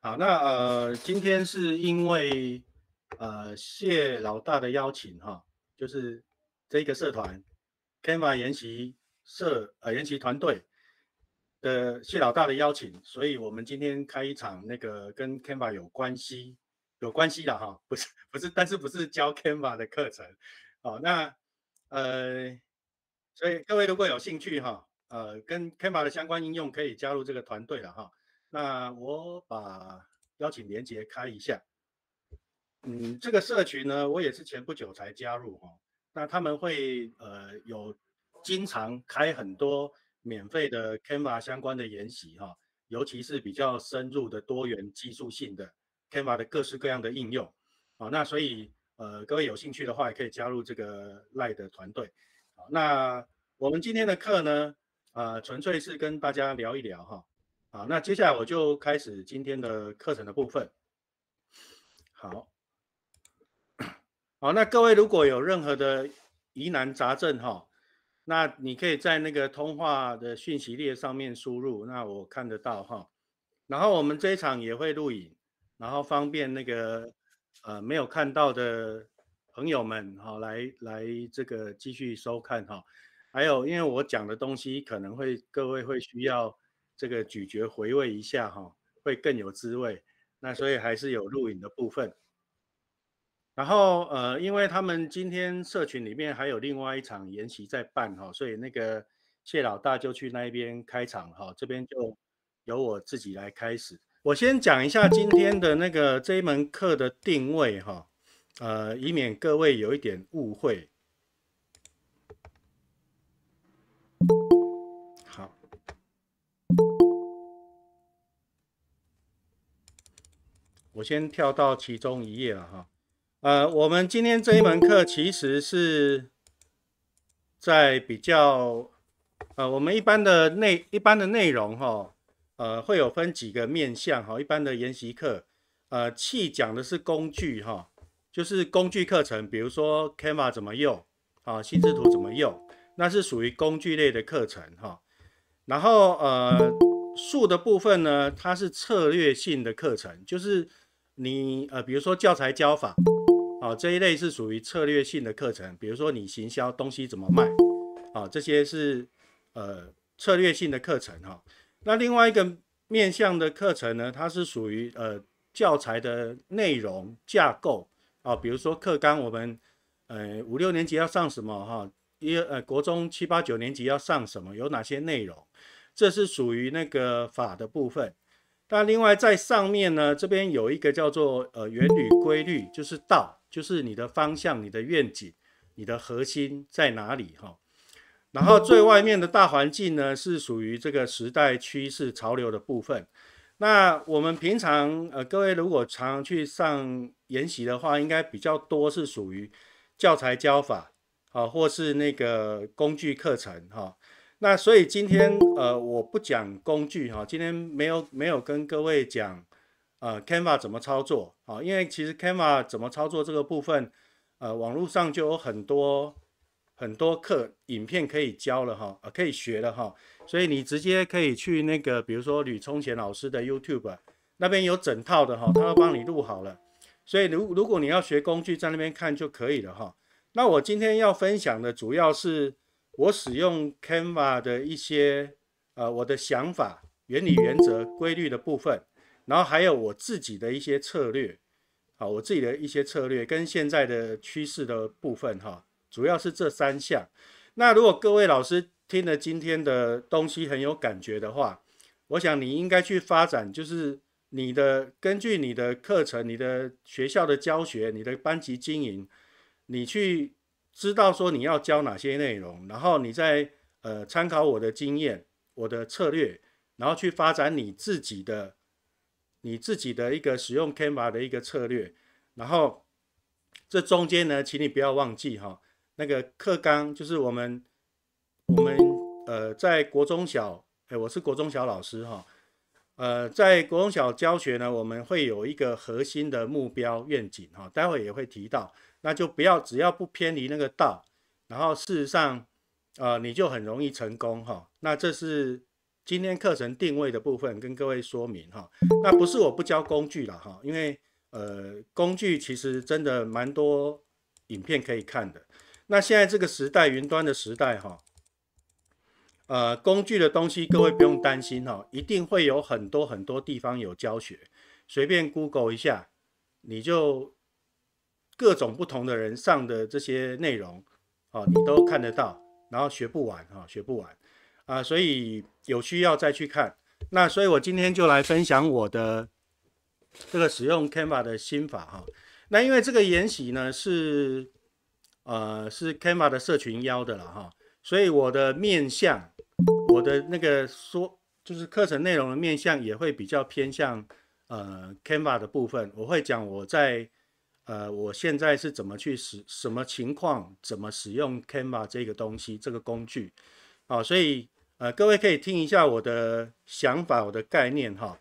好，那呃，今天是因为呃谢老大的邀请哈，就是这个社团 Kanva 研习社呃研习团队的谢老大的邀请，所以我们今天开一场那个跟 Kanva 有关系有关系的哈，不是不是，但是不是教 Kanva 的课程。好，那呃，所以各位如果有兴趣哈，呃，跟 Kanva 的相关应用可以加入这个团队了哈。那我把邀请连接开一下。嗯，这个社群呢，我也是前不久才加入哈。那他们会呃有经常开很多免费的 c a n v a 相关的研习哈，尤其是比较深入的多元技术性的 c a n v a 的各式各样的应用。好，那所以呃各位有兴趣的话，也可以加入这个赖的团队。好，那我们今天的课呢，呃，纯粹是跟大家聊一聊哈。好，那接下来我就开始今天的课程的部分。好，好，那各位如果有任何的疑难杂症哈，那你可以在那个通话的讯息列上面输入，那我看得到哈。然后我们这一场也会录影，然后方便那个呃没有看到的朋友们哈，来来这个继续收看哈。还有，因为我讲的东西可能会各位会需要。这个咀嚼回味一下哈，会更有滋味。那所以还是有录影的部分。然后呃，因为他们今天社群里面还有另外一场研习在办哈，所以那个谢老大就去那边开场哈，这边就由我自己来开始。我先讲一下今天的那个这一门课的定位哈，呃，以免各位有一点误会。我先跳到其中一页了哈，呃，我们今天这一门课其实是，在比较，呃，我们一般的内一般的内容哈，呃，会有分几个面向哈，一般的研习课，呃，气讲的是工具哈，就是工具课程，比如说 c a m a 怎么用，啊，心智图怎么用，那是属于工具类的课程哈，然后呃，数的部分呢，它是策略性的课程，就是。你呃，比如说教材教法啊，这一类是属于策略性的课程。比如说你行销东西怎么卖啊，这些是呃策略性的课程哈。那另外一个面向的课程呢，它是属于呃教材的内容架构啊，比如说课纲，我们呃五六年级要上什么哈，一呃国中七八九年级要上什么，有哪些内容，这是属于那个法的部分。那另外在上面呢，这边有一个叫做呃原理规律，就是道，就是你的方向、你的愿景、你的核心在哪里哈。然后最外面的大环境呢，是属于这个时代趋势潮流的部分。那我们平常呃各位如果常常去上研习的话，应该比较多是属于教材教法啊，或是那个工具课程哈。那所以今天，呃，我不讲工具哈，今天没有没有跟各位讲，呃，Canva 怎么操作，啊，因为其实 Canva 怎么操作这个部分，呃，网络上就有很多很多课影片可以教了哈，呃，可以学了哈，所以你直接可以去那个，比如说吕冲贤老师的 YouTube 那边有整套的哈，他都帮你录好了，所以如如果你要学工具，在那边看就可以了哈。那我今天要分享的主要是。我使用 Canva 的一些，呃，我的想法、原理、原则、规律的部分，然后还有我自己的一些策略，好，我自己的一些策略跟现在的趋势的部分，哈，主要是这三项。那如果各位老师听了今天的东西很有感觉的话，我想你应该去发展，就是你的根据你的课程、你的学校的教学、你的班级经营，你去。知道说你要教哪些内容，然后你再呃参考我的经验、我的策略，然后去发展你自己的、你自己的一个使用 Canva 的一个策略。然后这中间呢，请你不要忘记哈，那个课纲就是我们我们呃在国中小，哎，我是国中小老师哈。呃，在国中小教学呢，我们会有一个核心的目标愿景哈，待会也会提到，那就不要只要不偏离那个道，然后事实上，呃，你就很容易成功哈。那这是今天课程定位的部分，跟各位说明哈。那不是我不教工具了哈，因为呃，工具其实真的蛮多影片可以看的。那现在这个时代，云端的时代哈。呃，工具的东西各位不用担心哈，一定会有很多很多地方有教学，随便 Google 一下，你就各种不同的人上的这些内容哦，你都看得到，然后学不完哈，学不完啊，所以有需要再去看。那所以我今天就来分享我的这个使用 Canva 的心法哈。那因为这个研习呢是呃是 Canva 的社群邀的了哈，所以我的面向。那个说就是课程内容的面向也会比较偏向呃，Canva 的部分，我会讲我在呃我现在是怎么去使什么情况怎么使用 Canva 这个东西这个工具，好，所以呃各位可以听一下我的想法我的概念哈。